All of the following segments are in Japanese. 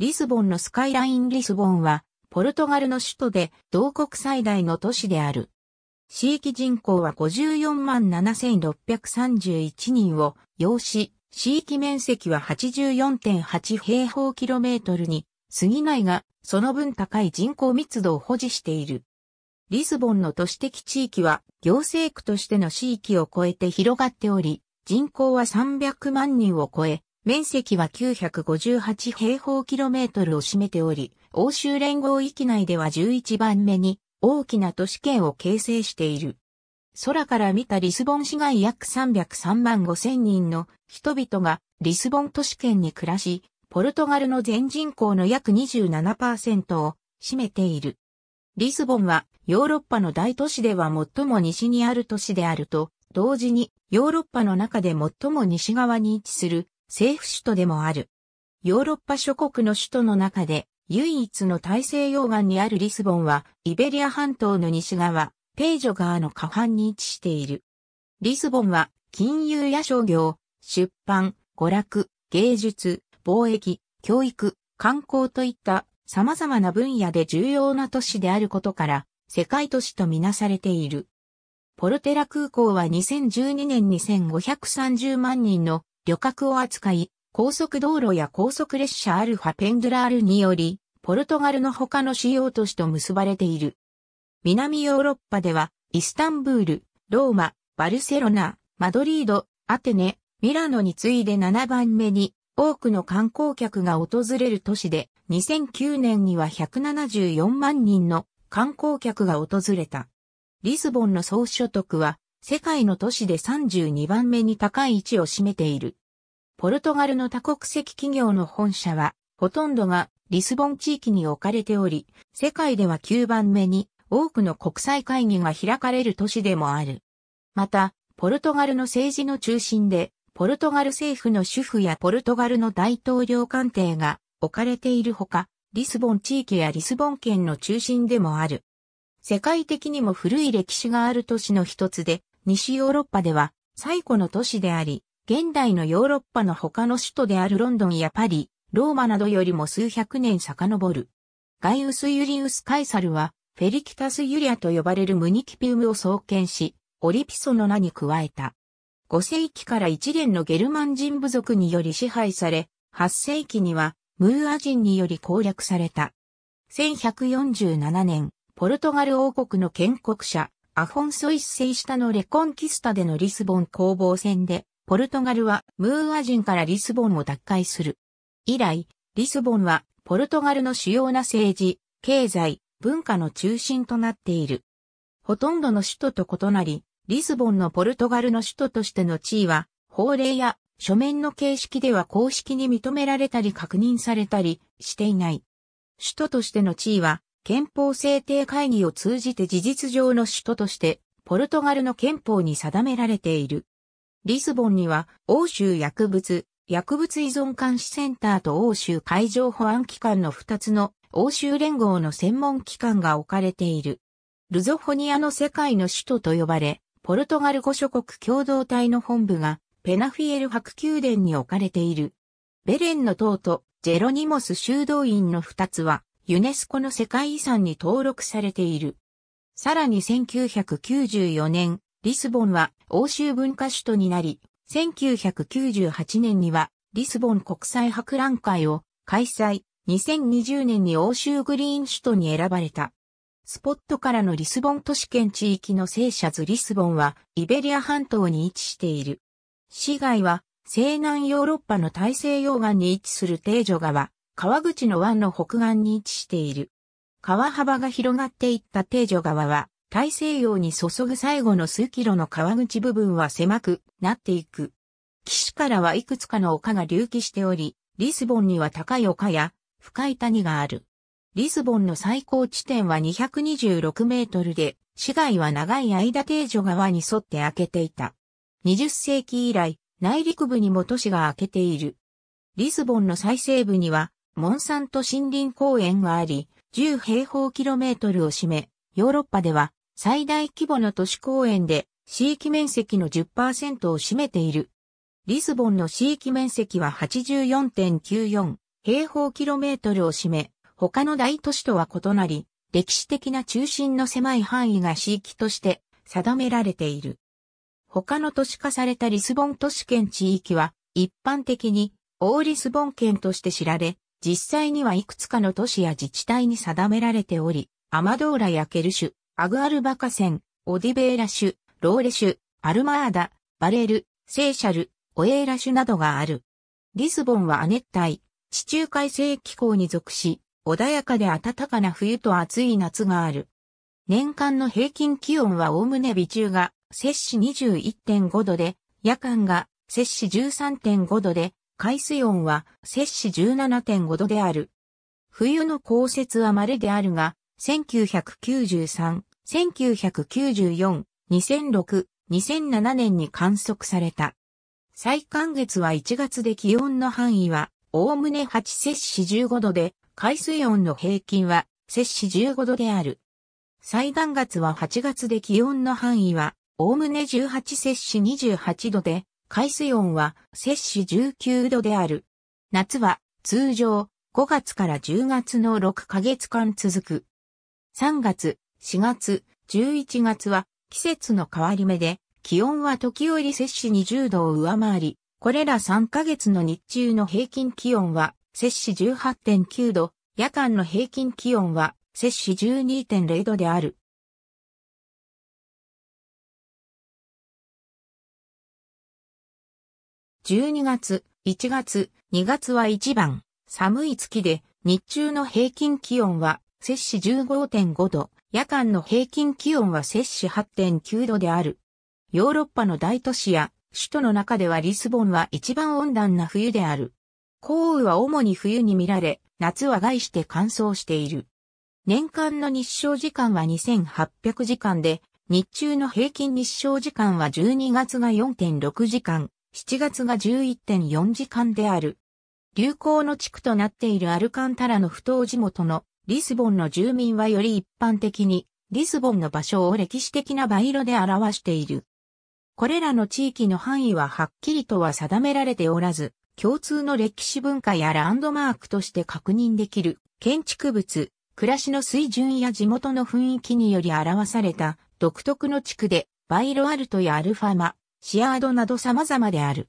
リスボンのスカイラインリスボンは、ポルトガルの首都で同国最大の都市である。地域人口は54万7631人を要し、地域面積は84.8平方キロメートルに過ぎないが、その分高い人口密度を保持している。リスボンの都市的地域は行政区としての地域を超えて広がっており、人口は300万人を超え、面積は958平方キロメートルを占めており、欧州連合域内では11番目に大きな都市圏を形成している。空から見たリスボン市街約303万5千人の人々がリスボン都市圏に暮らし、ポルトガルの全人口の約27%を占めている。リスボンはヨーロッパの大都市では最も西にある都市であると、同時にヨーロッパの中で最も西側に位置する政府首都でもある。ヨーロッパ諸国の首都の中で唯一の大西洋岸にあるリスボンはイベリア半島の西側、ペイジョ川の下半に位置している。リスボンは金融や商業、出版、娯楽、芸術、貿易、教育、観光といった様々な分野で重要な都市であることから世界都市とみなされている。ポルテラ空港は2012年2 5 3 0万人の旅客を扱い、高速道路や高速列車アルファペンドラールにより、ポルトガルの他の主要都市と結ばれている。南ヨーロッパでは、イスタンブール、ローマ、バルセロナ、マドリード、アテネ、ミラノに次いで7番目に多くの観光客が訪れる都市で、2009年には174万人の観光客が訪れた。リスボンの総所得は世界の都市で32番目に高い位置を占めている。ポルトガルの多国籍企業の本社は、ほとんどがリスボン地域に置かれており、世界では9番目に多くの国際会議が開かれる都市でもある。また、ポルトガルの政治の中心で、ポルトガル政府の主婦やポルトガルの大統領官邸が置かれているほか、リスボン地域やリスボン県の中心でもある。世界的にも古い歴史がある都市の一つで、西ヨーロッパでは最古の都市であり、現代のヨーロッパの他の首都であるロンドンやパリ、ローマなどよりも数百年遡る。ガイウス・ユリウス・カイサルは、フェリキタス・ユリアと呼ばれるムニキピウムを創建し、オリピソの名に加えた。5世紀から一連のゲルマン人部族により支配され、8世紀にはムーア人により攻略された。1147年、ポルトガル王国の建国者、アフォンソ一世下のレコンキスタでのリスボン攻防戦で、ポルトガルはムーア人からリスボンを奪回する。以来、リスボンはポルトガルの主要な政治、経済、文化の中心となっている。ほとんどの首都と異なり、リスボンのポルトガルの首都としての地位は、法令や書面の形式では公式に認められたり確認されたりしていない。首都としての地位は憲法制定会議を通じて事実上の首都として、ポルトガルの憲法に定められている。リスボンには、欧州薬物、薬物依存監視センターと欧州海上保安機関の2つの欧州連合の専門機関が置かれている。ルゾフォニアの世界の首都と呼ばれ、ポルトガル5諸国共同体の本部がペナフィエル白宮殿に置かれている。ベレンの塔とジェロニモス修道院の2つはユネスコの世界遺産に登録されている。さらに1994年、リスボンは欧州文化首都になり、1998年にはリスボン国際博覧会を開催、2020年に欧州グリーン首都に選ばれた。スポットからのリスボン都市圏地域の聖者ズリスボンはイベリア半島に位置している。市街は西南ヨーロッパの大西洋岸に位置する定所川、川口の湾の北岸に位置している。川幅が広がっていった定女川は、大西洋に注ぐ最後の数キロの川口部分は狭くなっていく。岸からはいくつかの丘が隆起しており、リスボンには高い丘や深い谷がある。リスボンの最高地点は226メートルで、市街は長い間定女川に沿って開けていた。20世紀以来、内陸部にも都市が開けている。リスボンの最西部にはモンサント森林公園があり、10平方キロメートルを占め、ヨーロッパでは最大規模の都市公園で地域面積の10%を占めている。リスボンの地域面積は84.94平方キロメートルを占め、他の大都市とは異なり、歴史的な中心の狭い範囲が地域として定められている。他の都市化されたリスボン都市圏地域は一般的にオーリスボン圏として知られ、実際にはいくつかの都市や自治体に定められており、アマドーラやケルシュ、アグアルバカセン、オディベーラシュ、ローレシュ、アルマーダ、バレル、セーシャル、オエーラシュなどがある。リスボンは亜熱帯、地中海性気候に属し、穏やかで暖かな冬と暑い夏がある。年間の平均気温はおおむね微中が摂氏21.5度で、夜間が摂氏13.5度で、海水温は摂氏17.5度である。冬の降雪は稀であるが、1993、1994、2006、2007年に観測された。最寒月は1月で気温の範囲は、おおむね8摂氏15度で、海水温の平均は摂氏15度である。最暖月は8月で気温の範囲は、おおむね18摂氏28度で、海水温は摂氏19度である。夏は通常5月から10月の6ヶ月間続く。3月、4月、11月は季節の変わり目で気温は時折摂氏20度を上回り、これら3ヶ月の日中の平均気温は摂氏18.9度、夜間の平均気温は摂氏12.0度である。12月、1月、2月は一番寒い月で、日中の平均気温は摂氏15.5度、夜間の平均気温は摂氏8.9度である。ヨーロッパの大都市や首都の中ではリスボンは一番温暖な冬である。降雨は主に冬に見られ、夏は外して乾燥している。年間の日照時間は2800時間で、日中の平均日照時間は12月が4.6時間、7月が11.4時間である。流行の地区となっているアルカンタラの不当地元のリスボンの住民はより一般的にリスボンの場所を歴史的な場色で表している。これらの地域の範囲ははっきりとは定められておらず、共通の歴史文化やランドマークとして確認できる建築物、暮らしの水準や地元の雰囲気により表された独特の地区で、バイロアルトやアルファマ、シアードなど様々である。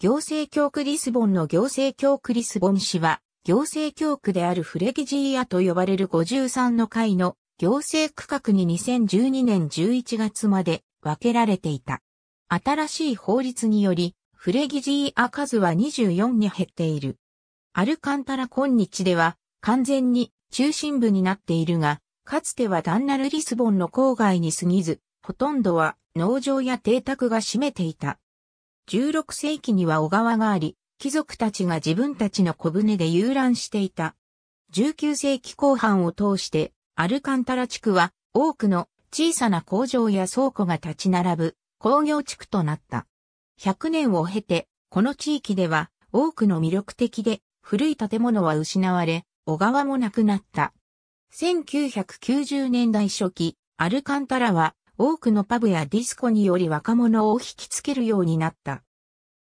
行政教区リスボンの行政教区リスボン市は、行政教区であるフレギジーアと呼ばれる53の会の行政区画に2012年11月まで分けられていた。新しい法律により、フレギジーア数は24に減っている。アルカンタラ今日では完全に中心部になっているが、かつてはダンナルリスボンの郊外に過ぎず、ほとんどは農場や邸宅が占めていた。16世紀には小川があり、貴族たちが自分たちの小舟で遊覧していた。19世紀後半を通して、アルカンタラ地区は多くの小さな工場や倉庫が立ち並ぶ工業地区となった。100年を経て、この地域では多くの魅力的で古い建物は失われ、小川もなくなった。1990年代初期、アルカンタラは多くのパブやディスコにより若者を引きつけるようになった。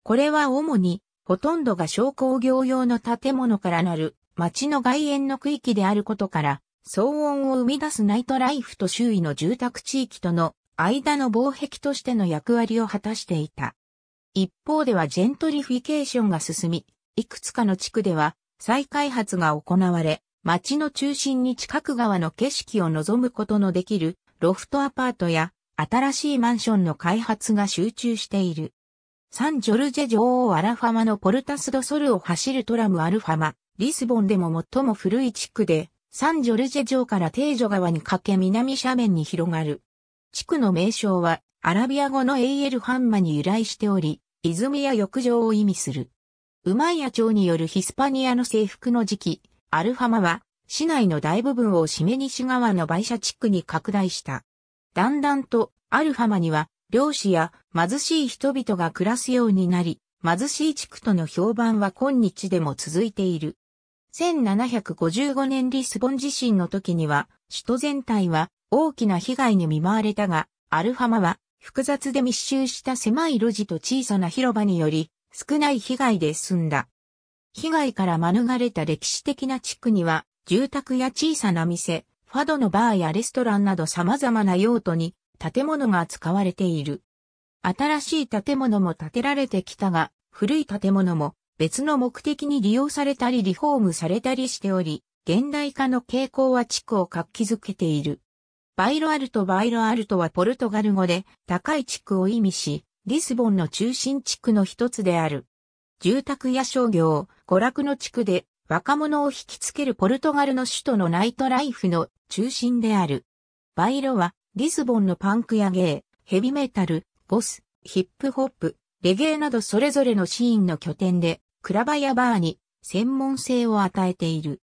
これは主に、ほとんどが商工業用の建物からなる町の外縁の区域であることから、騒音を生み出すナイトライフと周囲の住宅地域との間の防壁としての役割を果たしていた。一方ではジェントリフィケーションが進み、いくつかの地区では再開発が行われ、町の中心に近く側の景色を望むことのできるロフトアパートや新しいマンションの開発が集中している。サンジョルジェ女王アラファマのポルタスドソルを走るトラムアルファマ、リスボンでも最も古い地区で、サンジョルジェ城から定女川にかけ南斜面に広がる。地区の名称は、アラビア語のエイエルハンマに由来しており、泉や浴場を意味する。ウマイヤ町によるヒスパニアの征服の時期、アルファマは市内の大部分を締め西側の売社地区に拡大した。だんだんと、アルファマには、漁師や貧しい人々が暮らすようになり、貧しい地区との評判は今日でも続いている。1755年リスボン地震の時には、首都全体は大きな被害に見舞われたが、アルファマは複雑で密集した狭い路地と小さな広場により、少ない被害で済んだ。被害から免れた歴史的な地区には、住宅や小さな店、ファドのバーやレストランなど様々な用途に建物が使われている。新しい建物も建てられてきたが、古い建物も別の目的に利用されたりリフォームされたりしており、現代化の傾向は地区を活気づけている。バイロアルトバイロアルトはポルトガル語で高い地区を意味し、リスボンの中心地区の一つである。住宅や商業、娯楽の地区で若者を引きつけるポルトガルの首都のナイトライフの中心である。バイロは、リスボンのパンクやゲイ、ヘビメタル、ゴス、ヒップホップ、レゲエなどそれぞれのシーンの拠点で、クラバやバーに専門性を与えている。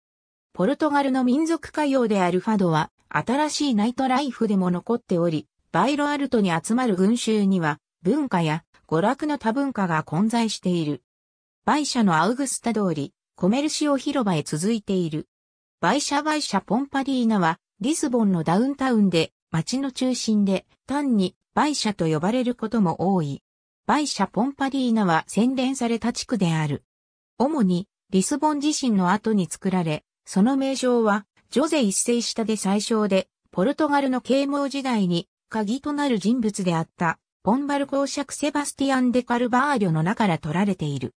ポルトガルの民族歌謡であるファドは、新しいナイトライフでも残っており、バイロアルトに集まる群衆には、文化や娯楽の多文化が混在している。バイ社のアウグスタ通り、コメルシオ広場へ続いている。バイシャバイシャポンパディーナは、リスボンのダウンタウンで、街の中心で、単に、バイシャと呼ばれることも多い。バイシャポンパディーナは洗練された地区である。主に、リスボン地震の後に作られ、その名称は、ジョゼ一世下で最小で、ポルトガルの啓蒙時代に、鍵となる人物であった、ポンバル公爵セバスティアン・デ・カルバーリョの中から取られている。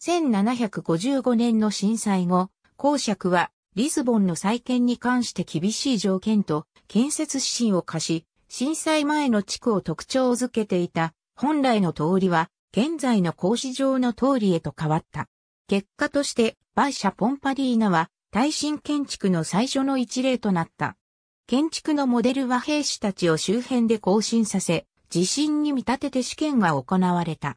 1755年の震災後、公爵はリズボンの再建に関して厳しい条件と建設指針を課し、震災前の地区を特徴づけていた本来の通りは現在の格子状の通りへと変わった。結果としてバイシャ・ポンパディーナは耐震建築の最初の一例となった。建築のモデルは兵士たちを周辺で更新させ、地震に見立てて試験が行われた。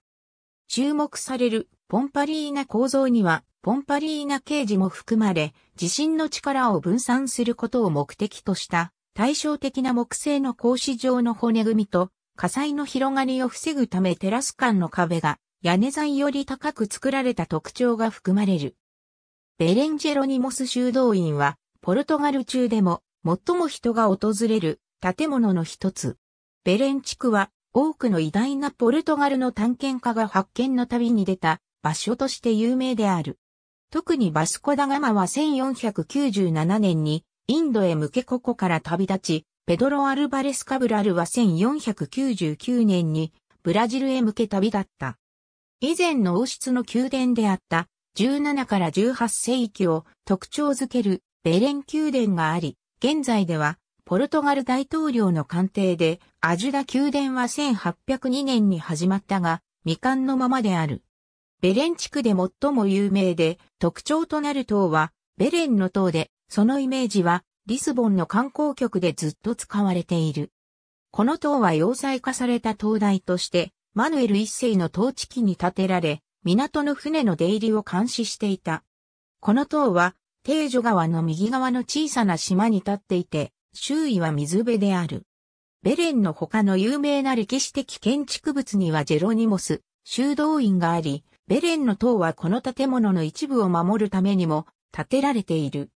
注目されるポンパリーナ構造には、ポンパリーナ刑事も含まれ、地震の力を分散することを目的とした、対照的な木製の格子状の骨組みと、火災の広がりを防ぐためテラス間の壁が、屋根材より高く作られた特徴が含まれる。ベレンジェロニモス修道院は、ポルトガル中でも、最も人が訪れる建物の一つ。ベレン地区は、多くの偉大なポルトガルの探検家が発見の旅に出た場所として有名である。特にバスコダガマは1497年にインドへ向けここから旅立ち、ペドロ・アルバレス・カブラルは1499年にブラジルへ向け旅立った。以前の王室の宮殿であった17から18世紀を特徴づけるベレン宮殿があり、現在ではポルトガル大統領の官邸でアジュダ宮殿は1802年に始まったが、未完のままである。ベレン地区で最も有名で、特徴となる塔は、ベレンの塔で、そのイメージは、リスボンの観光局でずっと使われている。この塔は要塞化された灯台として、マヌエル一世の統治期に建てられ、港の船の出入りを監視していた。この塔は、定所川の右側の小さな島に立っていて、周囲は水辺である。ベレンの他の有名な歴史的建築物にはジェロニモス、修道院があり、ベレンの塔はこの建物の一部を守るためにも建てられている。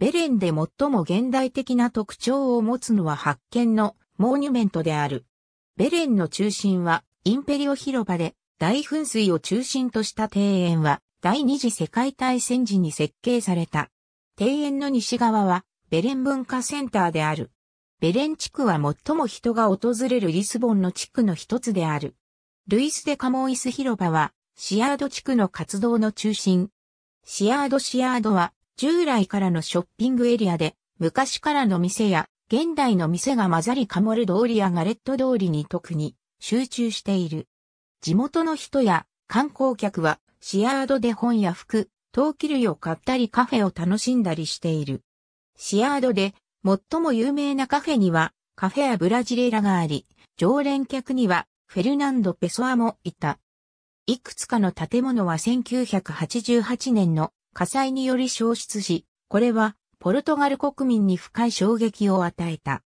ベレンで最も現代的な特徴を持つのは発見のモニュメントである。ベレンの中心はインペリオ広場で大噴水を中心とした庭園は第二次世界大戦時に設計された。庭園の西側はベレン文化センターである。ベレン地区は最も人が訪れるリスボンの地区の一つである。ルイス・デ・カモイス広場はシアード地区の活動の中心。シアードシアードは従来からのショッピングエリアで昔からの店や現代の店が混ざりカモル通りやガレット通りに特に集中している。地元の人や観光客はシアードで本や服、陶器類を買ったりカフェを楽しんだりしている。シアードで最も有名なカフェにはカフェアブラジレラがあり、常連客にはフェルナンド・ペソアもいた。いくつかの建物は1988年の火災により消失し、これはポルトガル国民に深い衝撃を与えた。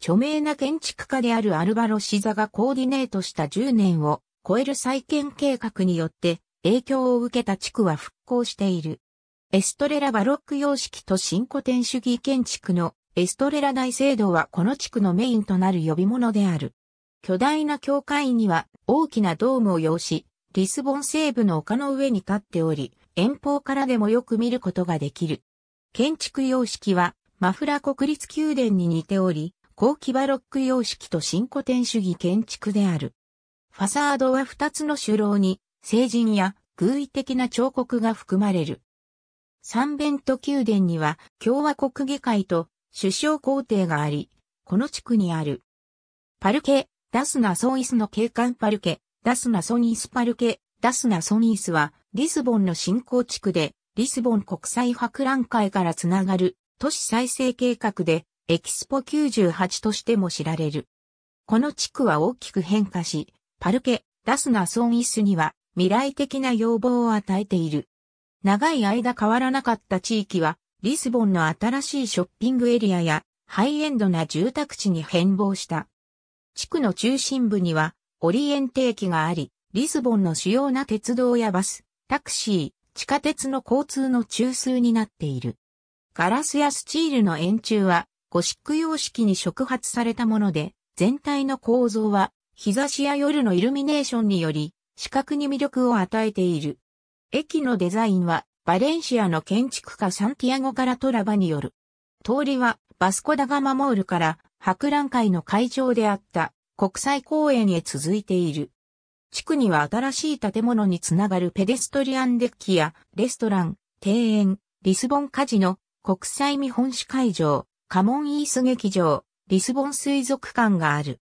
著名な建築家であるアルバロ・シザがコーディネートした10年を超える再建計画によって影響を受けた地区は復興している。エストレラバロック様式と新古典主義建築のエストレラ大聖堂はこの地区のメインとなる呼び物である。巨大な教会には大きなドームを要し、リスボン西部の丘の上に立っており、遠方からでもよく見ることができる。建築様式は、マフラ国立宮殿に似ており、後期バロック様式と新古典主義建築である。ファサードは二つの主楼に、聖人や偶意的な彫刻が含まれる。サンベント宮殿には共和国議会と首相皇帝があり、この地区にある。パルケ、ダスナソイスの景観パルケ、ダスナソニースパルケ、ダスナソニースは、リスボンの新興地区で、リスボン国際博覧会からつながる、都市再生計画で、エキスポ98としても知られる。この地区は大きく変化し、パルケ、ダスナソニースには、未来的な要望を与えている。長い間変わらなかった地域は、リスボンの新しいショッピングエリアや、ハイエンドな住宅地に変貌した。地区の中心部には、オリエンテ駅があり、リスボンの主要な鉄道やバス、タクシー、地下鉄の交通の中枢になっている。ガラスやスチールの円柱はゴシック様式に触発されたもので、全体の構造は日差しや夜のイルミネーションにより視覚に魅力を与えている。駅のデザインはバレンシアの建築家サンティアゴからトラバによる。通りはバスコダガマモールから博覧会の会場であった国際公園へ続いている。地区には新しい建物につながるペデストリアンデッキやレストラン、庭園、リスボンカジノ、国際見本市会場、カモンイース劇場、リスボン水族館がある。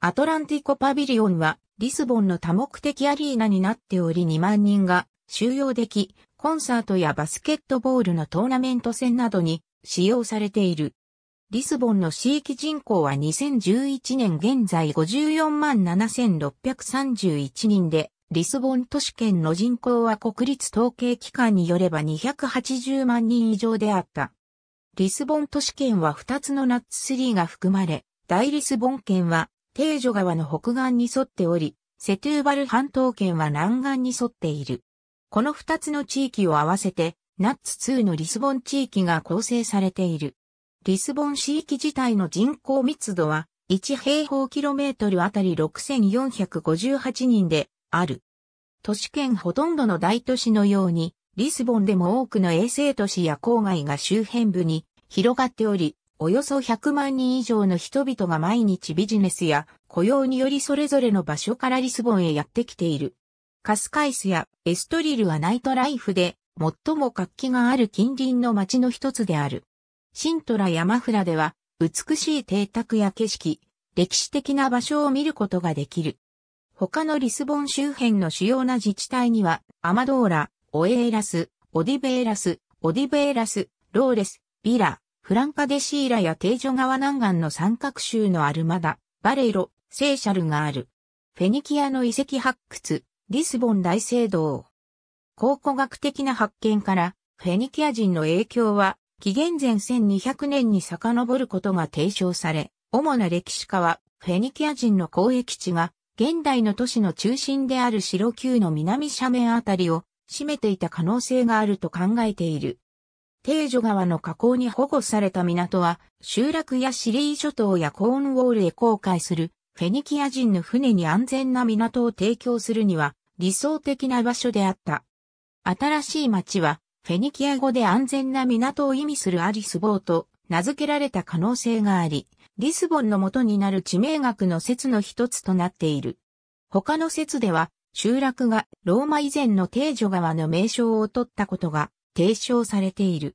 アトランティコパビリオンはリスボンの多目的アリーナになっており2万人が収容でき、コンサートやバスケットボールのトーナメント戦などに使用されている。リスボンの地域人口は2011年現在54万7631人で、リスボン都市圏の人口は国立統計機関によれば280万人以上であった。リスボン都市圏は2つのナッツ3が含まれ、大リスボン圏は、定所川の北岸に沿っており、セトゥーバル半島圏は南岸に沿っている。この2つの地域を合わせて、ナッツ2のリスボン地域が構成されている。リスボン市域自体の人口密度は1平方キロメートルあたり6458人である。都市圏ほとんどの大都市のように、リスボンでも多くの衛星都市や郊外が周辺部に広がっており、およそ100万人以上の人々が毎日ビジネスや雇用によりそれぞれの場所からリスボンへやってきている。カスカイスやエストリルはナイトライフで最も活気がある近隣の街の一つである。シントラ山札では、美しい邸宅や景色、歴史的な場所を見ることができる。他のリスボン周辺の主要な自治体には、アマドーラ、オエーラス、オディベーラス、オディベーラス、ローレス、ビラ、フランカデシーラや定女川南岸の三角州のアルマダ、バレロ、セーシャルがある。フェニキアの遺跡発掘、リスボン大聖堂。考古学的な発見から、フェニキア人の影響は紀元前1200年に遡ることが提唱され、主な歴史家は、フェニキア人の交易地が、現代の都市の中心である白宮の南斜面あたりを占めていた可能性があると考えている。定所川の河口に保護された港は、集落やシリー諸島やコーンウォールへ航海する、フェニキア人の船に安全な港を提供するには、理想的な場所であった。新しい町は、フェニキア語で安全な港を意味するアリスボーと名付けられた可能性があり、リスボンの元になる地名学の説の一つとなっている。他の説では、集落がローマ以前の定女川の名称を取ったことが提唱されている。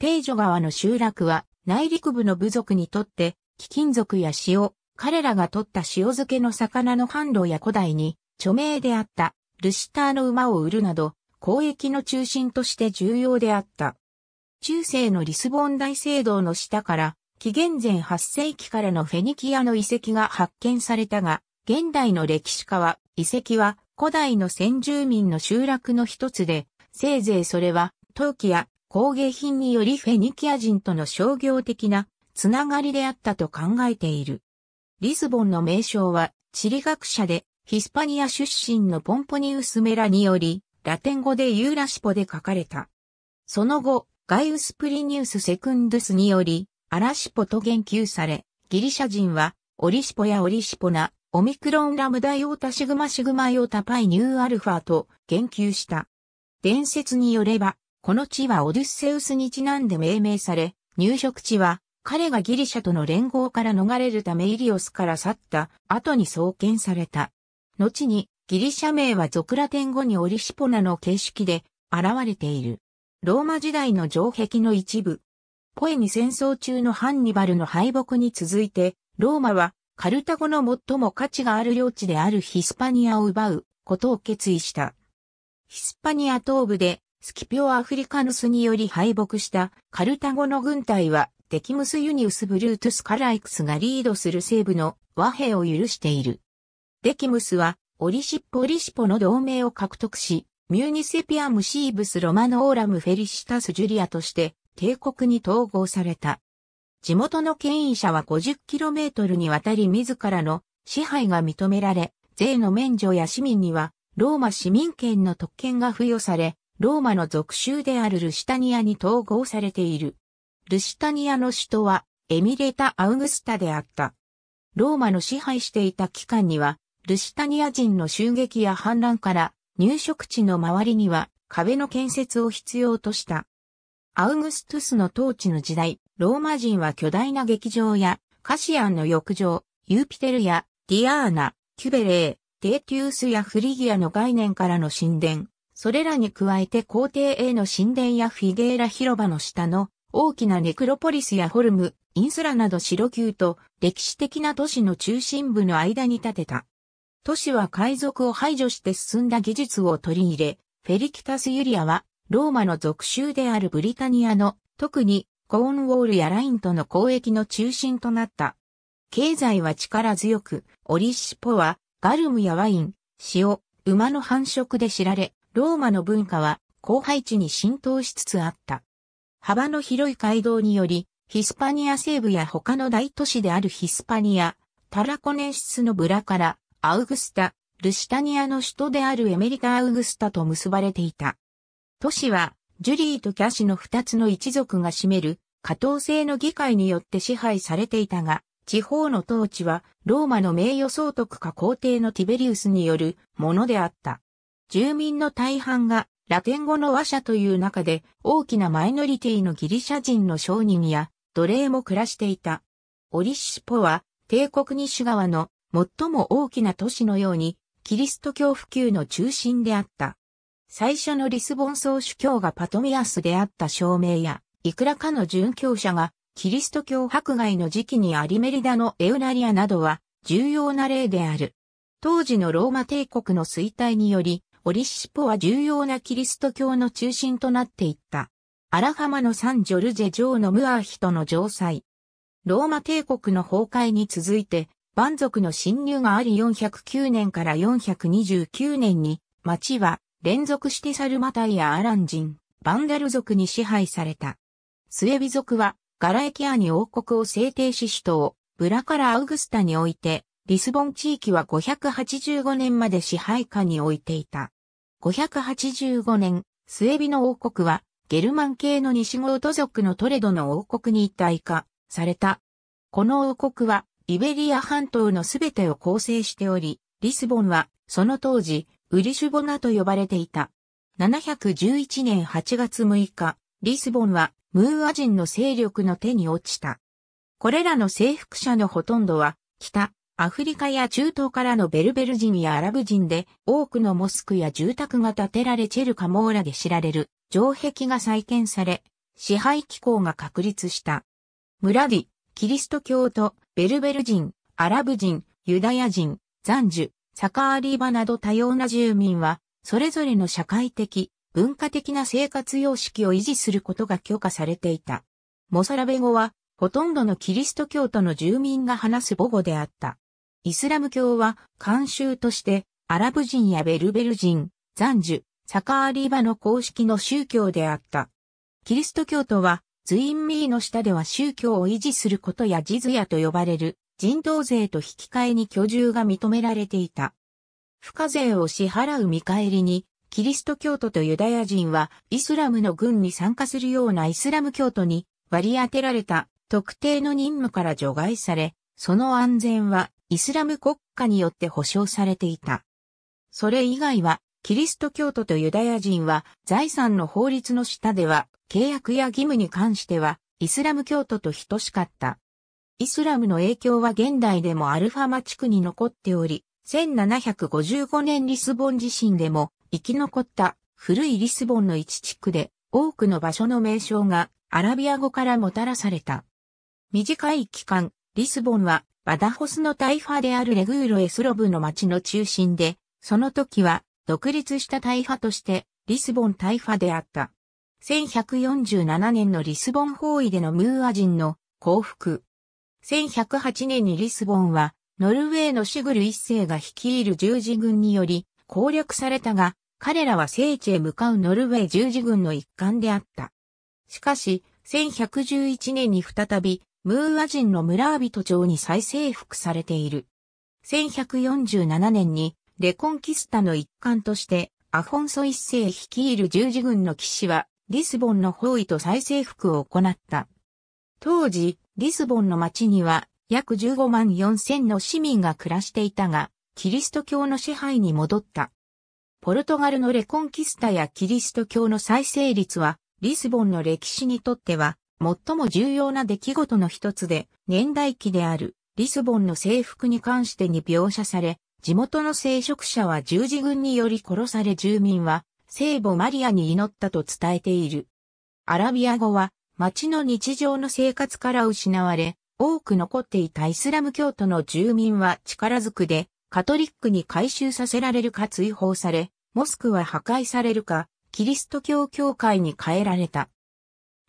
定女川の集落は内陸部の部族にとって貴金属や塩、彼らが取った塩漬けの魚の販路や古代に著名であったルシターの馬を売るなど交易の中心として重要であった。中世のリスボン大聖堂の下から、紀元前8世紀からのフェニキアの遺跡が発見されたが、現代の歴史家は、遺跡は古代の先住民の集落の一つで、せいぜいそれは陶器や工芸品によりフェニキア人との商業的なつながりであったと考えている。リスボンの名称は地理学者でヒスパニア出身のポンポニウス・メラによりラテン語でユーラシポで書かれた。その後、ガイウス・プリニウス・セクンドゥスにより、アラシポと言及され、ギリシャ人は、オリシポやオリシポナ、オミクロンラムダヨータシグマシグマヨータパイニューアルファと言及した。伝説によれば、この地はオデュッセウスにちなんで命名され、入植地は、彼がギリシャとの連合から逃れるためイリオスから去った後に創建された。後にギリシャ名は俗ラテン語にオリシポナの形式で現れている。ローマ時代の城壁の一部。ポエニ戦争中のハンニバルの敗北に続いて、ローマはカルタゴの最も価値がある領地であるヒスパニアを奪うことを決意した。ヒスパニア東部でスキピオ・アフリカヌスにより敗北したカルタゴの軍隊はデキムス・ユニウス・ブルートゥス・カライクスがリードする西部の和平を許している。デキムスはオリシッポ・オリシポの同盟を獲得し、ミュニセピアムシーブス・ロマノーラム・フェリシタス・ジュリアとして帝国に統合された。地元の権威者は 50km にわたり自らの支配が認められ、税の免除や市民にはローマ市民権の特権が付与され、ローマの属州であるルシタニアに統合されている。ルシタニアの首都はエミレタ・アウグスタであった。ローマの支配していた期間にはルシタニア人の襲撃や反乱から入植地の周りには壁の建設を必要とした。アウグストゥスの統治の時代、ローマ人は巨大な劇場やカシアンの浴場、ユーピテルやディアーナ、キュベレー、デーティウスやフリギアの概念からの神殿、それらに加えて皇帝への神殿やフィゲーラ広場の下の大きなネクロポリスやホルム、インスラなど白宮と歴史的な都市の中心部の間に建てた。都市は海賊を排除して進んだ技術を取り入れ、フェリキタス・ユリアは、ローマの属州であるブリタニアの、特にコーンウォールやラインとの交易の中心となった。経済は力強く、オリシポはガルムやワイン、塩、馬の繁殖で知られ、ローマの文化は荒廃地に浸透しつつあった。幅の広い街道により、ヒスパニア西部や他の大都市であるヒスパニア、タラコネシスのブラから、アウグスタ、ルシタニアの首都であるエメリカ・アウグスタと結ばれていた。都市は、ジュリーとキャシの二つの一族が占める、下等制の議会によって支配されていたが、地方の統治は、ローマの名誉総督か皇帝のティベリウスによるものであった。住民の大半が、ラテン語の話者という中で、大きなマイノリティのギリシャ人の商人や、奴隷も暮らしていた。オリシポは、帝国西側の最も大きな都市のように、キリスト教普及の中心であった。最初のリスボン総主教がパトミアスであった証明や、いくらかの殉教者が、キリスト教迫害の時期にアリメリダのエウナリアなどは、重要な例である。当時のローマ帝国の衰退により、オリシポは重要なキリスト教の中心となっていった。アラハマのサン・ジョルジェ・ジョーのムアーヒとの城塞。ローマ帝国の崩壊に続いて、蛮族の侵入があり409年から429年に、町は連続してサルマタイやアラン人、バンダル族に支配された。スエビ族は、ガラエキアに王国を制定し首都を、ブラカラ・アウグスタにおいて、リスボン地域は585年まで支配下に置いていた。585年、スエビの王国は、ゲルマン系の西ゴート族のトレドの王国に一体化された。この王国は、イベリア半島のすべてを構成しており、リスボンは、その当時、ウリシュボナと呼ばれていた。711年8月6日、リスボンは、ムーア人の勢力の手に落ちた。これらの征服者のほとんどは、北、アフリカや中東からのベルベル人やアラブ人で、多くのモスクや住宅が建てられチェルカモーラで知られる、城壁が再建され、支配機構が確立した。村ディ、キリスト教徒、ベルベル人、アラブ人、ユダヤ人、ザンジュ、サカーリーバなど多様な住民は、それぞれの社会的、文化的な生活様式を維持することが許可されていた。モサラベ語は、ほとんどのキリスト教徒の住民が話す母語であった。イスラム教は、慣習として、アラブ人やベルベル人、ザンジュ、サカーリーバの公式の宗教であった。キリスト教徒は、ズインミーの下では宗教を維持することやジズヤと呼ばれる人道税と引き換えに居住が認められていた。付加税を支払う見返りに、キリスト教徒とユダヤ人はイスラムの軍に参加するようなイスラム教徒に割り当てられた特定の任務から除外され、その安全はイスラム国家によって保障されていた。それ以外は、キリスト教徒とユダヤ人は財産の法律の下では契約や義務に関しては、イスラム教徒と等しかった。イスラムの影響は現代でもアルファマ地区に残っており、1755年リスボン地震でも生き残った古いリスボンの一地区で多くの場所の名称がアラビア語からもたらされた。短い期間、リスボンはバダホスの大派ファであるレグーロ・エスロブの町の中心で、その時は独立した大派ファとしてリスボン大派ファであった。1147年のリスボン包囲でのムーア人の降伏。1108年にリスボンは、ノルウェーのシグル一世が率いる十字軍により攻略されたが、彼らは聖地へ向かうノルウェー十字軍の一環であった。しかし、1111年に再び、ムーア人の村人町に再征服されている。1147年に、レコンキスタの一環として、アフォンソ一世率いる十字軍の騎士は、リスボンの包囲と再征服を行った。当時、リスボンの町には約15万4千の市民が暮らしていたが、キリスト教の支配に戻った。ポルトガルのレコンキスタやキリスト教の再生率は、リスボンの歴史にとっては、最も重要な出来事の一つで、年代記であるリスボンの征服に関してに描写され、地元の聖職者は十字軍により殺され住民は聖母マリアに祈ったと伝えている。アラビア語は町の日常の生活から失われ、多く残っていたイスラム教徒の住民は力ずくでカトリックに改修させられるか追放され、モスクは破壊されるか、キリスト教教会に変えられた。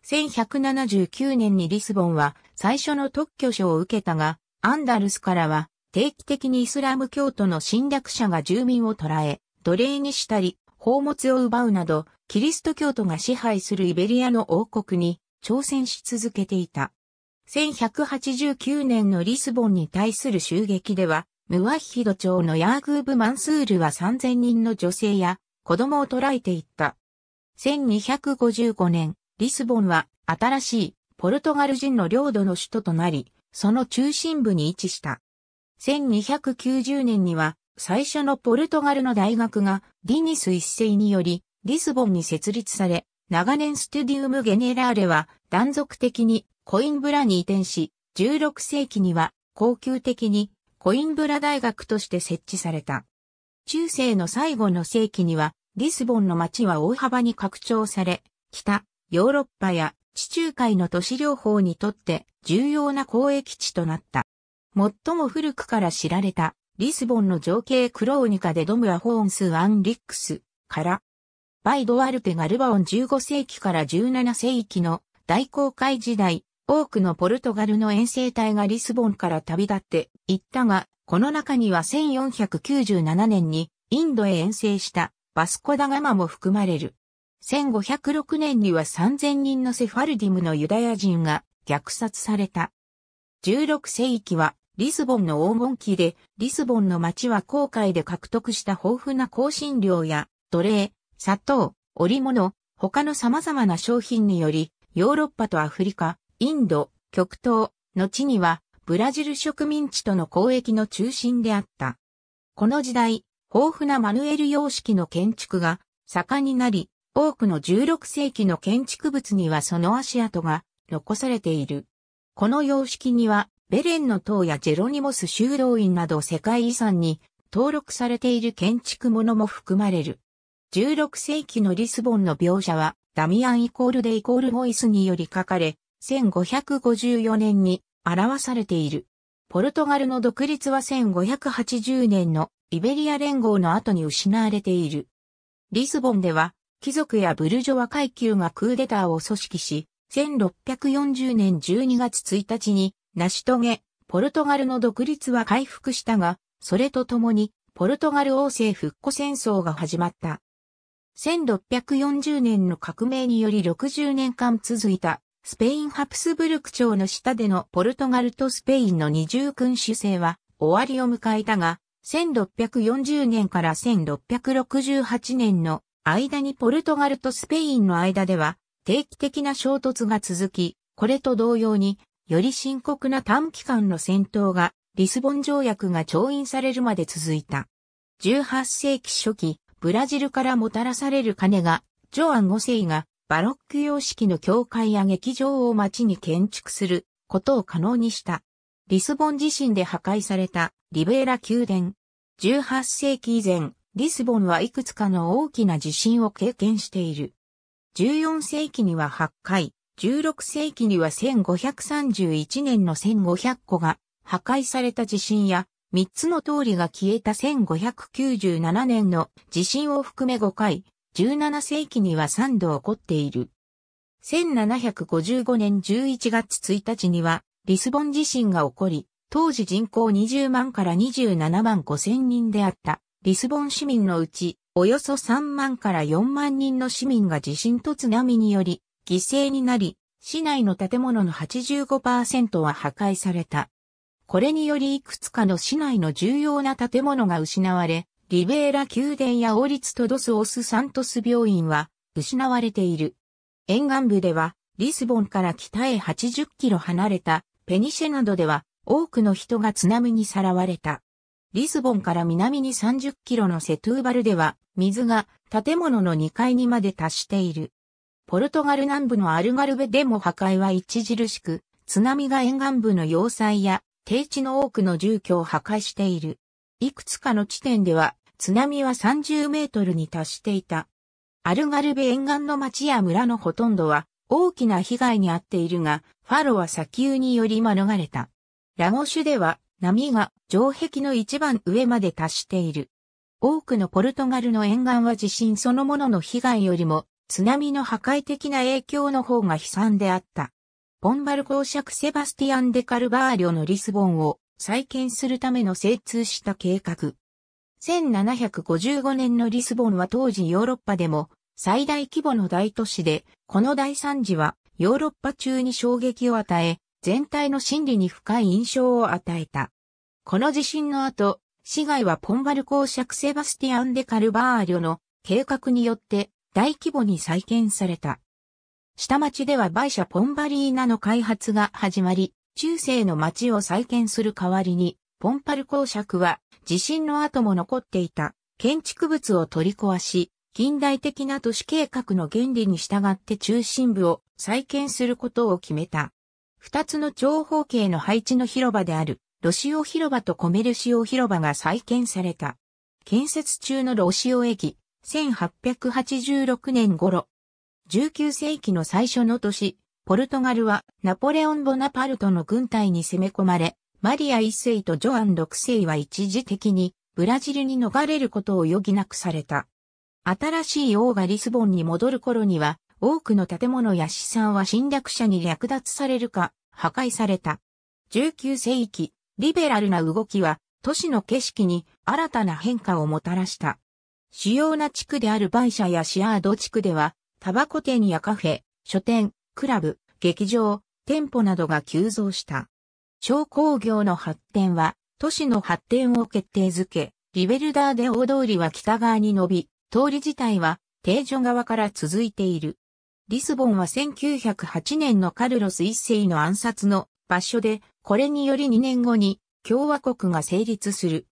1179年にリスボンは最初の特許書を受けたが、アンダルスからは定期的にイスラム教徒の侵略者が住民を捕らえ、奴隷にしたり、宝物を奪うなど、キリスト教徒が支配するイベリアの王国に挑戦し続けていた。1189年のリスボンに対する襲撃では、ムワヒド朝のヤーグーブ・マンスールは3000人の女性や子供を捕らえていった。1255年、リスボンは新しいポルトガル人の領土の首都となり、その中心部に位置した。1290年には最初のポルトガルの大学がディニス一世によりリスボンに設立され、長年ステディウム・ゲネラーレは断続的にコインブラに移転し、16世紀には高級的にコインブラ大学として設置された。中世の最後の世紀にはリスボンの街は大幅に拡張され、北、ヨーロッパや地中海の都市療法にとって重要な交易地となった。最も古くから知られたリスボンの情景クローニカでドムアホーンス・アン・リックスから、バイ・ドワルテ・ガルバオン15世紀から17世紀の大航海時代、多くのポルトガルの遠征隊がリスボンから旅立って行ったが、この中には1497年にインドへ遠征したバスコダガマも含まれる。1506年には3000人のセファルディムのユダヤ人が虐殺された。16世紀はリスボンの黄金期で、リスボンの町は航海で獲得した豊富な香辛料や、奴隷、砂糖、織物、他の様々な商品により、ヨーロッパとアフリカ、インド、極東、後には、ブラジル植民地との交易の中心であった。この時代、豊富なマヌエル様式の建築が盛んになり、多くの16世紀の建築物にはその足跡が残されている。この様式にはベレンの塔やジェロニモス修道院など世界遺産に登録されている建築物も含まれる。16世紀のリスボンの描写は、ダミアンイコールデイコールボイスにより書かれ、1554年に表されている。ポルトガルの独立は1580年のイベリア連合の後に失われている。リスボンでは、貴族やブルジョワ階級がクーデターを組織し、1640年12月1日に成し遂げ、ポルトガルの独立は回復したが、それとともに、ポルトガル王政復古戦争が始まった。1640年の革命により60年間続いた、スペインハプスブルク朝の下でのポルトガルとスペインの二重君主制は終わりを迎えたが、1640年から1668年の間にポルトガルとスペインの間では定期的な衝突が続き、これと同様により深刻な短期間の戦闘がリスボン条約が調印されるまで続いた。18世紀初期、ブラジルからもたらされる金が、ジョアン5世がバロック様式の教会や劇場を街に建築することを可能にした。リスボン地震で破壊されたリベーラ宮殿。18世紀以前、リスボンはいくつかの大きな地震を経験している。14世紀には8回、16世紀には1531年の1500個が破壊された地震や3つの通りが消えた1597年の地震を含め5回、17世紀には3度起こっている。1755年11月1日にはリスボン地震が起こり、当時人口20万から27万5千人であったリスボン市民のうちおよそ3万から4万人の市民が地震と津波により犠牲になり、市内の建物の85%は破壊された。これによりいくつかの市内の重要な建物が失われ、リベーラ宮殿や王立トドスオスサントス病院は失われている。沿岸部では、リスボンから北へ80キロ離れたペニシェなどでは多くの人が津波にさらわれた。リスボンから南に30キロのセトゥーバルでは水が建物の2階にまで達している。ポルトガル南部のアルガルベでも破壊は著しく、津波が沿岸部の要塞や低地の多くの住居を破壊している。いくつかの地点では津波は30メートルに達していた。アルガルベ沿岸の町や村のほとんどは大きな被害に遭っているが、ファロは砂丘により免れた。ラゴシュでは波が城壁の一番上まで達している。多くのポルトガルの沿岸は地震そのものの被害よりも津波の破壊的な影響の方が悲惨であった。ポンバル公爵セバスティアン・デ・カルバーリョのリスボンを再建するための精通した計画。1755年のリスボンは当時ヨーロッパでも最大規模の大都市で、この大惨事はヨーロッパ中に衝撃を与え、全体の心理に深い印象を与えた。この地震の後、市街はポンバル公爵セバスティアン・デ・カルバーリョの計画によって大規模に再建された。下町ではバ社ポンバリーナの開発が始まり、中世の町を再建する代わりに、ポンパル公爵は地震の後も残っていた建築物を取り壊し、近代的な都市計画の原理に従って中心部を再建することを決めた。二つの長方形の配置の広場である、ロシオ広場とコメルシオ広場が再建された。建設中のロシオ駅、1886年頃。19世紀の最初の年、ポルトガルはナポレオン・ボナパルトの軍隊に攻め込まれ、マリア一世とジョアン六世は一時的にブラジルに逃れることを余儀なくされた。新しい王がリスボンに戻る頃には、多くの建物や資産は侵略者に略奪されるか、破壊された。19世紀、リベラルな動きは、都市の景色に新たな変化をもたらした。主要な地区であるバイシャやシアード地区では、タバコ店やカフェ、書店、クラブ、劇場、店舗などが急増した。商工業の発展は、都市の発展を決定づけ、リベルダーで大通りは北側に伸び、通り自体は、定所側から続いている。リスボンは1908年のカルロス一世の暗殺の場所で、これにより2年後に共和国が成立する。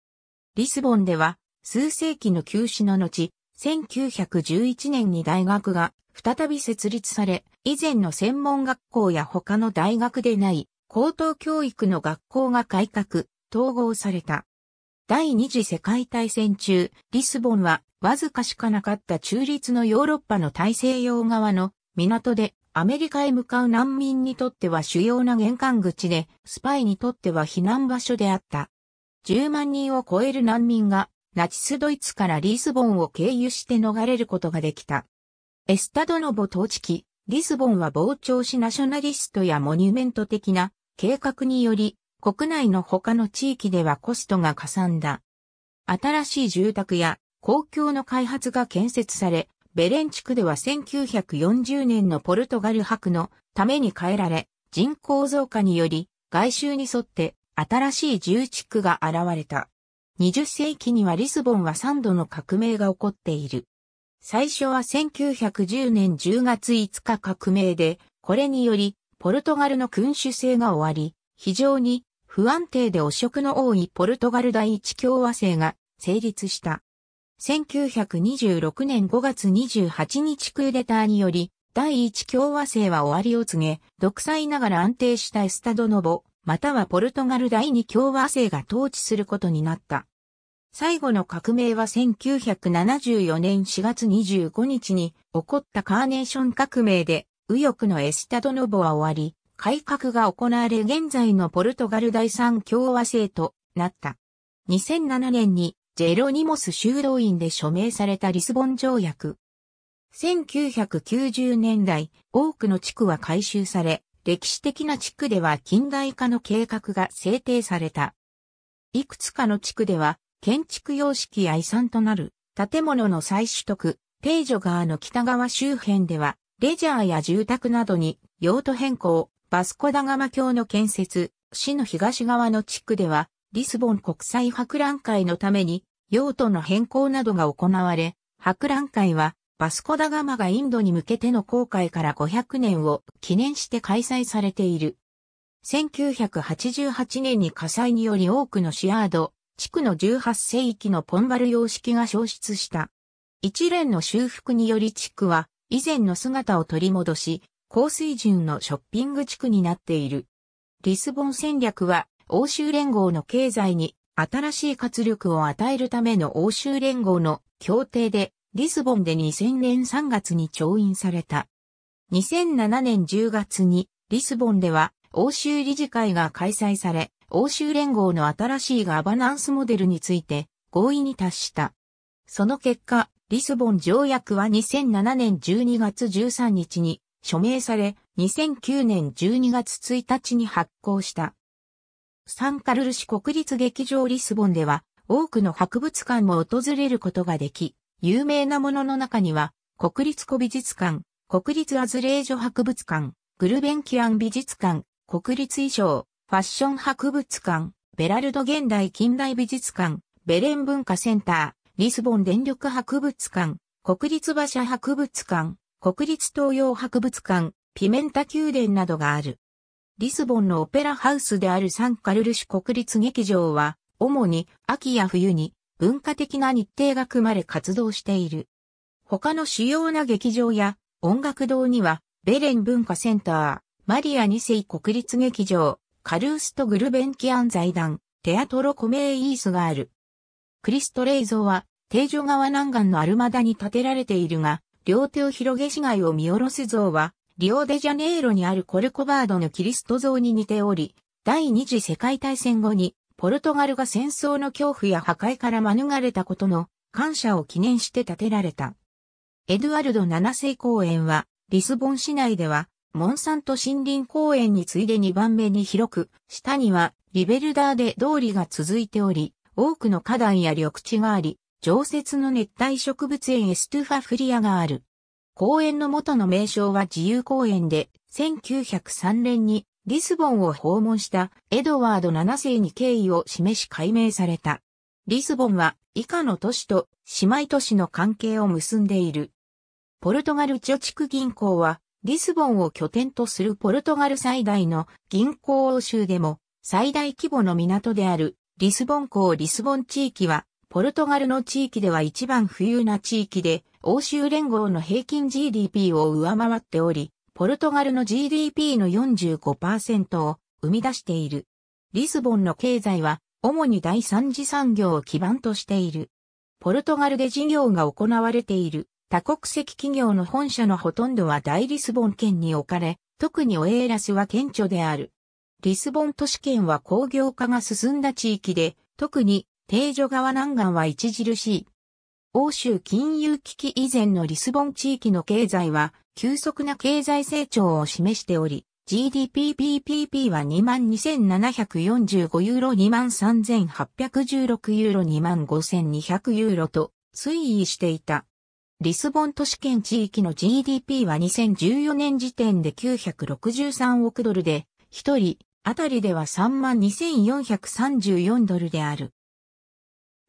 リスボンでは数世紀の休止の後、1911年に大学が再び設立され、以前の専門学校や他の大学でない高等教育の学校が改革、統合された。第二次世界大戦中、リスボンはわずかしかなかった中立のヨーロッパの大西洋側の港でアメリカへ向かう難民にとっては主要な玄関口で、スパイにとっては避難場所であった。10万人を超える難民がナチスドイツからリスボンを経由して逃れることができた。エスタドノボ統治期、リスボンは膨張しナショナリストやモニュメント的な計画により、国内の他の地域ではコストがかさんだ。新しい住宅や公共の開発が建設され、ベレン地区では1940年のポルトガル博のために変えられ、人口増加により外周に沿って新しい住地区が現れた。20世紀にはリスボンは3度の革命が起こっている。最初は1910年10月5日革命で、これにより、ポルトガルの君主制が終わり、非常に不安定で汚職の多いポルトガル第一共和制が成立した。1926年5月28日クーデターにより、第一共和制は終わりを告げ、独裁ながら安定したエスタドノボ、またはポルトガル第二共和制が統治することになった。最後の革命は1974年4月25日に起こったカーネーション革命で右翼のエスタドノボは終わり、改革が行われ現在のポルトガル第三共和制となった。2007年にジェロニモス修道院で署名されたリスボン条約。1990年代、多くの地区は改修され、歴史的な地区では近代化の計画が制定された。いくつかの地区では建築様式や遺産となる建物の再取得、定所川の北側周辺では、レジャーや住宅などに用途変更、バスコダガマ橋の建設、市の東側の地区では、リスボン国際博覧会のために用途の変更などが行われ、博覧会はバスコダガマがインドに向けての航海から500年を記念して開催されている。1988年に火災により多くのシアード、地区の18世紀のポンバル様式が消失した。一連の修復により地区は以前の姿を取り戻し、高水準のショッピング地区になっている。リスボン戦略は欧州連合の経済に新しい活力を与えるための欧州連合の協定でリスボンで2000年3月に調印された。2007年10月にリスボンでは欧州理事会が開催され、欧州連合の新しいガバナンスモデルについて合意に達した。その結果、リスボン条約は2007年12月13日に署名され、2009年12月1日に発行した。サンカルル市国立劇場リスボンでは、多くの博物館も訪れることができ、有名なものの中には、国立古美術館、国立アズレージョ博物館、グルベンキアン美術館、国立衣装、ファッション博物館、ベラルド現代近代美術館、ベレン文化センター、リスボン電力博物館、国立馬車博物館、国立東洋博物館、ピメンタ宮殿などがある。リスボンのオペラハウスであるサンカルルシュ国立劇場は、主に秋や冬に文化的な日程が組まれ活動している。他の主要な劇場や音楽堂には、ベレン文化センター、マリア2世国立劇場、カルースト・グルベンキアン財団、テアトロ・コメイイースがある。クリストレイ像は、定女川南岸のアルマダに建てられているが、両手を広げ市街を見下ろす像は、リオデジャネイロにあるコルコバードのキリスト像に似ており、第二次世界大戦後に、ポルトガルが戦争の恐怖や破壊から免れたことの感謝を記念して建てられた。エドゥアルド7世公園は、リスボン市内では、モンサント森林公園に次いで2番目に広く、下にはリベルダーで通りが続いており、多くの花壇や緑地があり、常設の熱帯植物園エストゥファフリアがある。公園の元の名称は自由公園で、1903年にリスボンを訪問したエドワード7世に敬意を示し解明された。リスボンは以下の都市と姉妹都市の関係を結んでいる。ポルトガル貯蓄銀行はリスボンを拠点とするポルトガル最大の銀行欧州でも最大規模の港であるリスボン港リスボン地域はポルトガルの地域では一番富裕な地域で欧州連合の平均 GDP を上回っており、ポルトガルの GDP の45%を生み出している。リスボンの経済は主に第三次産業を基盤としている。ポルトガルで事業が行われている多国籍企業の本社のほとんどは大リスボン圏に置かれ、特にオエーラスは顕著である。リスボン都市圏は工業化が進んだ地域で、特に、定所川南岸は著しい。欧州金融危機以前のリスボン地域の経済は、急速な経済成長を示しており、GDPPPP は22,745ユーロ23,816ユーロ25,200ユーロと推移していた。リスボン都市圏地域の GDP は2014年時点で963億ドルで、1人あたりでは32,434ドルである。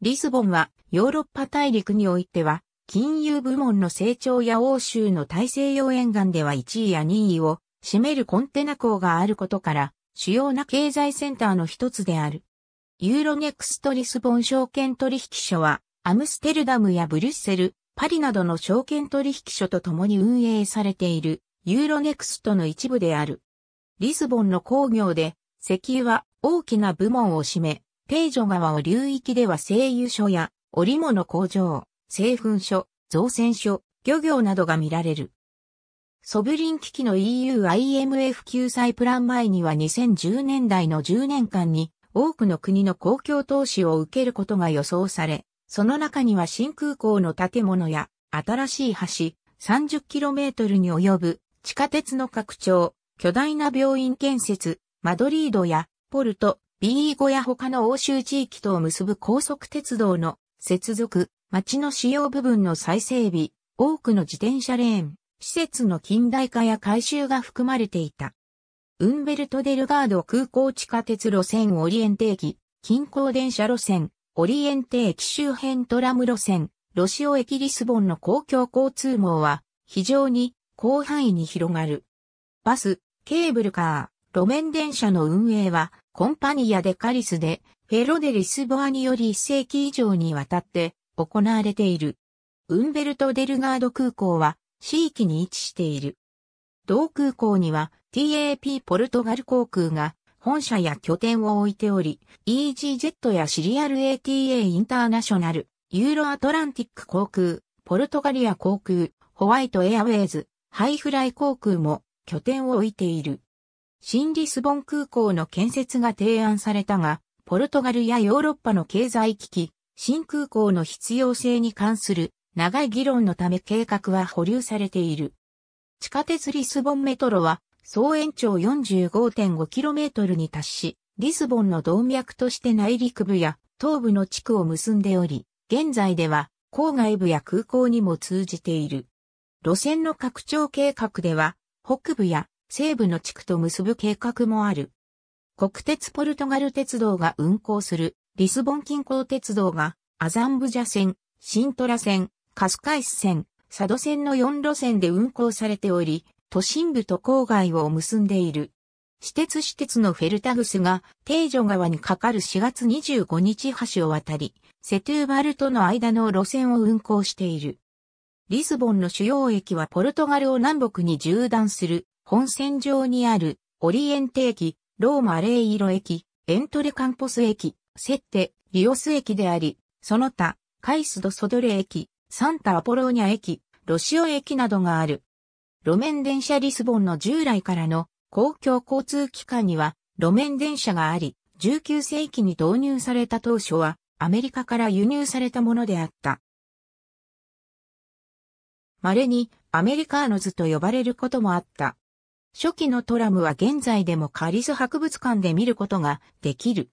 リスボンはヨーロッパ大陸においては、金融部門の成長や欧州の大西洋沿岸では1位や2位を占めるコンテナ港があることから、主要な経済センターの一つである。ユーロネクストリスボン証券取引所は、アムステルダムやブリュッセル、パリなどの証券取引所と共に運営されているユーロネクストの一部である。リスボンの工業で石油は大きな部門を占め、ページョ川を流域では製油所や織物工場、製粉所、造船所、漁業などが見られる。ソブリン危機の EU-IMF 救済プラン前には2010年代の10年間に多くの国の公共投資を受けることが予想され、その中には新空港の建物や新しい橋、30km に及ぶ地下鉄の拡張、巨大な病院建設、マドリードやポルト、ビーゴや他の欧州地域とを結ぶ高速鉄道の接続、街の使用部分の再整備、多くの自転車レーン、施設の近代化や改修が含まれていた。ウンベルト・デルガード空港地下鉄路線オリエンテ駅、近郊電車路線、オリエンテ駅周辺トラム路線、ロシオ駅リスボンの公共交通網は非常に広範囲に広がる。バス、ケーブルカー、路面電車の運営はコンパニアデカリスでフェロデリスボアにより1世紀以上にわたって行われている。ウンベルト・デルガード空港は地域に位置している。同空港には TAP ポルトガル航空が本社や拠点を置いており、e g z j e t やシリアル ATA インターナショナル、ユーロアトランティック航空、ポルトガリア航空、ホワイトエアウェイズ、ハイフライ航空も拠点を置いている。新リスボン空港の建設が提案されたが、ポルトガルやヨーロッパの経済危機、新空港の必要性に関する長い議論のため計画は保留されている。地下鉄リスボンメトロは総延長 45.5km に達し、リスボンの動脈として内陸部や東部の地区を結んでおり、現在では郊外部や空港にも通じている。路線の拡張計画では、北部や西部の地区と結ぶ計画もある。国鉄ポルトガル鉄道が運行するリスボン近郊鉄道がアザンブジャ線、シントラ線、カスカイス線、佐渡線の4路線で運行されており、都心部と郊外を結んでいる。私鉄私鉄のフェルタグスが、定女川に架かる4月25日橋を渡り、セトゥーバルとの間の路線を運行している。リスボンの主要駅はポルトガルを南北に縦断する、本線上にある、オリエンテ駅、ローマレイロ駅、エントレカンポス駅、セッテ、リオス駅であり、その他、カイスドソドレ駅、サンタアポローニャ駅、ロシオ駅などがある。路面電車リスボンの従来からの公共交通機関には路面電車があり、19世紀に導入された当初はアメリカから輸入されたものであった。稀にアメリカーノズと呼ばれることもあった。初期のトラムは現在でもカリス博物館で見ることができる。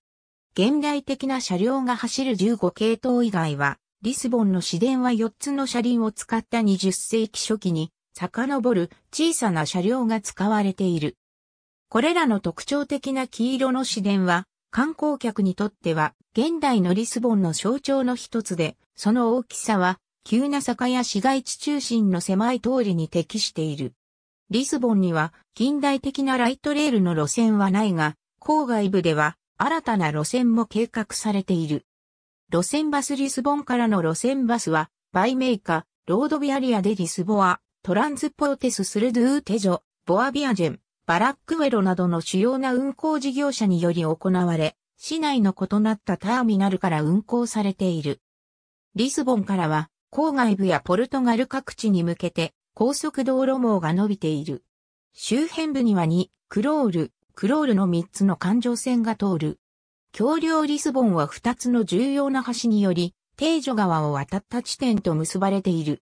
現代的な車両が走る15系統以外は、リスボンの市電は4つの車輪を使った20世紀初期に遡る小さな車両が使われている。これらの特徴的な黄色の市電は、観光客にとっては、現代のリスボンの象徴の一つで、その大きさは、急な坂や市街地中心の狭い通りに適している。リスボンには、近代的なライトレールの路線はないが、郊外部では、新たな路線も計画されている。路線バスリスボンからの路線バスは、バイメーカ、ロードビアリアでリスボア、トランスポーテススルドゥーテジョ、ボアビアジェン、バラックウェロなどの主要な運行事業者により行われ、市内の異なったターミナルから運行されている。リスボンからは、郊外部やポルトガル各地に向けて、高速道路網が伸びている。周辺部には2、クロール、クロールの3つの環状線が通る。橋梁リスボンは2つの重要な橋により、定所川を渡った地点と結ばれている。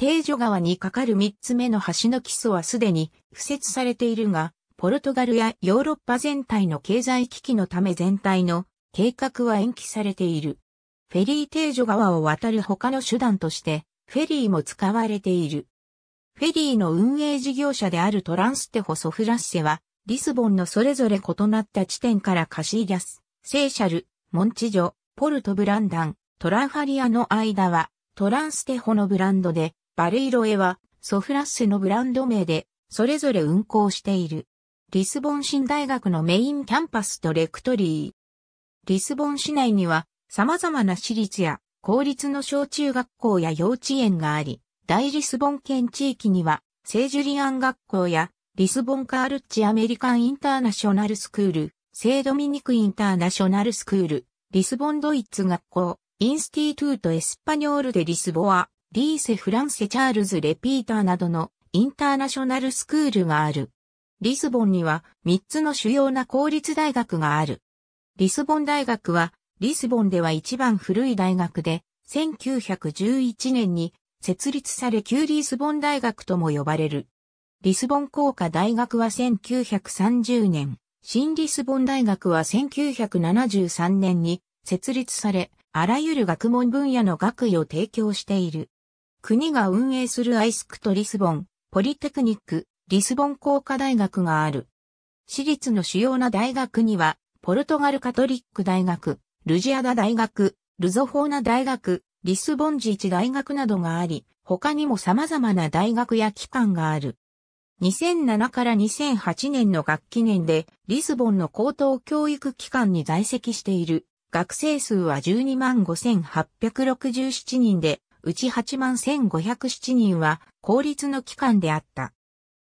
定助川に架かる3つ目の橋の基礎はすでに敷設されているが、ポルトガルやヨーロッパ全体の経済危機のため全体の計画は延期されている。フェリー定助川を渡る他の手段として、フェリーも使われている。フェリーの運営事業者であるトランステホ・ソフラッセは、リスボンのそれぞれ異なった地点からカシーリャス、セーシャル、モンチジョ、ポルトブランダン、トラファリアの間は、トランステホのブランドで、バレイロエはソフラッセのブランド名でそれぞれ運行している。リスボン新大学のメインキャンパスとレクトリー。リスボン市内には様々な私立や公立の小中学校や幼稚園があり、大リスボン県地域には聖ジュリアン学校やリスボンカールッチアメリカンインターナショナルスクール、聖ドミニクインターナショナルスクール、リスボンドイツ学校、インスティトゥートエスパニョールでリスボア、リーセ・フランセ・チャールズ・レピーターなどのインターナショナルスクールがある。リスボンには3つの主要な公立大学がある。リスボン大学は、リスボンでは一番古い大学で、1911年に設立され旧リスボン大学とも呼ばれる。リスボン工科大学は1930年、新リスボン大学は1973年に設立され、あらゆる学問分野の学位を提供している。国が運営するアイスクとリスボン、ポリテクニック、リスボン工科大学がある。私立の主要な大学には、ポルトガルカトリック大学、ルジアダ大学、ルゾフォーナ大学、リスボン自治大学などがあり、他にも様々な大学や機関がある。2007から2008年の学期年で、リスボンの高等教育機関に在籍している学生数は12万5867人で、うち8万1507人は公立の機関であった。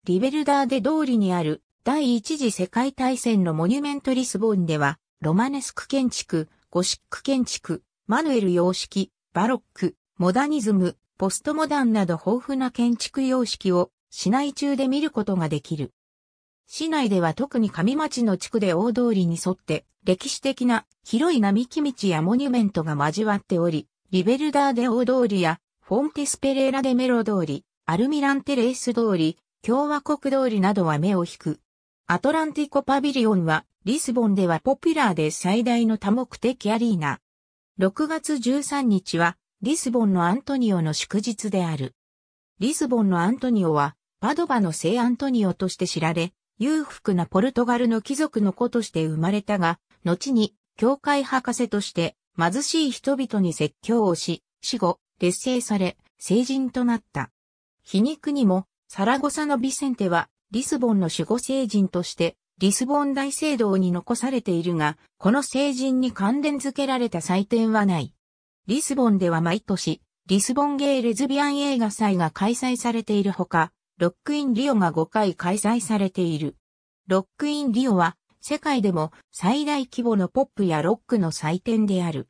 リベルダーデ通りにある第一次世界大戦のモニュメントリスボンでは、ロマネスク建築、ゴシック建築、マヌエル様式、バロック、モダニズム、ポストモダンなど豊富な建築様式を市内中で見ることができる。市内では特に上町の地区で大通りに沿って歴史的な広い並木道やモニュメントが交わっており、リベルダーデオ通りや、フォンテスペレーラデメロ通り、アルミランテレース通り、共和国通りなどは目を引く。アトランティコパビリオンは、リスボンではポピュラーで最大の多目的アリーナ。6月13日は、リスボンのアントニオの祝日である。リスボンのアントニオは、パドバの聖アントニオとして知られ、裕福なポルトガルの貴族の子として生まれたが、後に、教会博士として、貧しい人々に説教をし、死後、劣勢され、成人となった。皮肉にも、サラゴサのビセンテは、リスボンの守護聖人として、リスボン大聖堂に残されているが、この聖人に関連付けられた祭典はない。リスボンでは毎年、リスボンゲイレズビアン映画祭が開催されているほか、ロックインリオが5回開催されている。ロックインリオは世界でも最大規模のポップやロックの祭典である。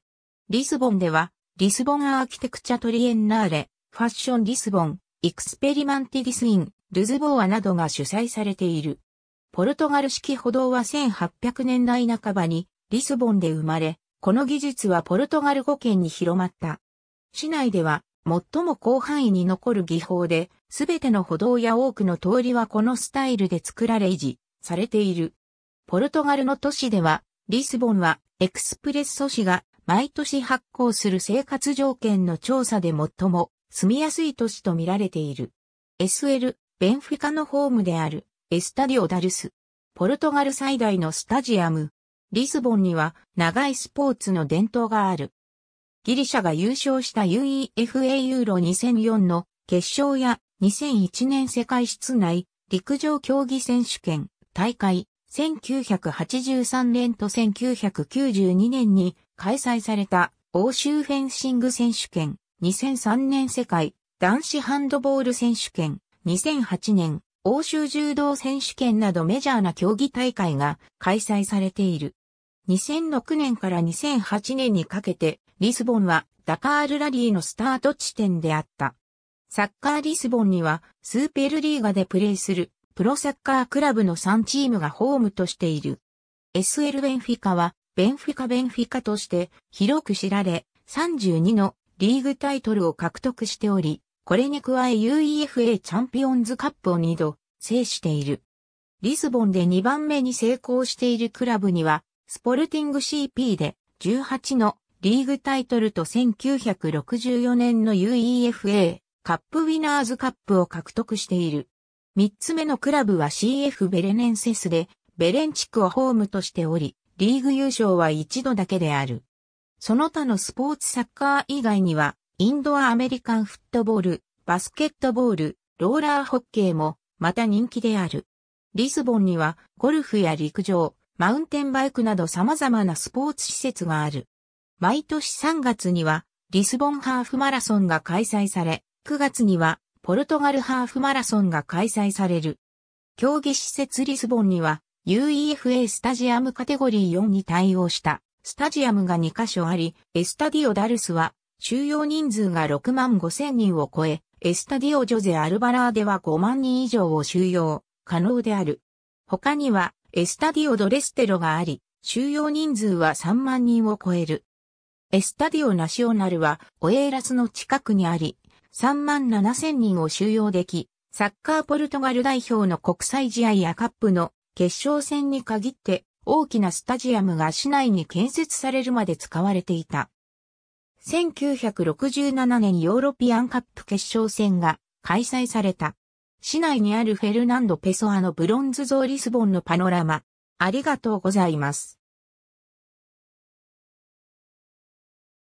リスボンでは、リスボンアーキテクチャトリエンナーレ、ファッションリスボン、エクスペリマンティディスイン、ルズボーアなどが主催されている。ポルトガル式歩道は1800年代半ばにリスボンで生まれ、この技術はポルトガル語圏に広まった。市内では最も広範囲に残る技法で、すべての歩道や多くの通りはこのスタイルで作られ維持されている。ポルトガルの都市では、リスボンはエクスプレッソ子が毎年発行する生活条件の調査で最も住みやすい都市と見られている。SL、ベンフィカのホームであるエスタディオダルス。ポルトガル最大のスタジアム。リスボンには長いスポーツの伝統がある。ギリシャが優勝した UEFA ユーロ2004の決勝や2001年世界室内陸上競技選手権大会1983年と1992年に開催された欧州フェンシング選手権、2003年世界男子ハンドボール選手権、2008年欧州柔道選手権などメジャーな競技大会が開催されている。2006年から2008年にかけてリスボンはダカールラリーのスタート地点であった。サッカーリスボンにはスーペルリーガでプレーするプロサッカークラブの3チームがホームとしている。SL ベンフィカは、ベンフィカベンフィカとして広く知られ、32のリーグタイトルを獲得しており、これに加え UEFA チャンピオンズカップを2度制している。リスボンで2番目に成功しているクラブには、スポルティング CP で18のリーグタイトルと1964年の UEFA カップウィナーズカップを獲得している。三つ目のクラブは CF ベレネンセスで、ベレン地区をホームとしており、リーグ優勝は一度だけである。その他のスポーツサッカー以外には、インドアアメリカンフットボール、バスケットボール、ローラーホッケーも、また人気である。リスボンには、ゴルフや陸上、マウンテンバイクなど様々なスポーツ施設がある。毎年3月には、リスボンハーフマラソンが開催され、9月には、ポルトガルハーフマラソンが開催される。競技施設リスボンには UEFA スタジアムカテゴリー4に対応したスタジアムが2カ所あり、エスタディオダルスは収容人数が6万5千人を超え、エスタディオジョゼアルバラーでは5万人以上を収容可能である。他にはエスタディオドレステロがあり、収容人数は3万人を超える。エスタディオナショナルはオエーラスの近くにあり、3万7千人を収容でき、サッカーポルトガル代表の国際試合やカップの決勝戦に限って大きなスタジアムが市内に建設されるまで使われていた。1967年ヨーロピアンカップ決勝戦が開催された。市内にあるフェルナンド・ペソアのブロンズ像リスボンのパノラマ。ありがとうございます。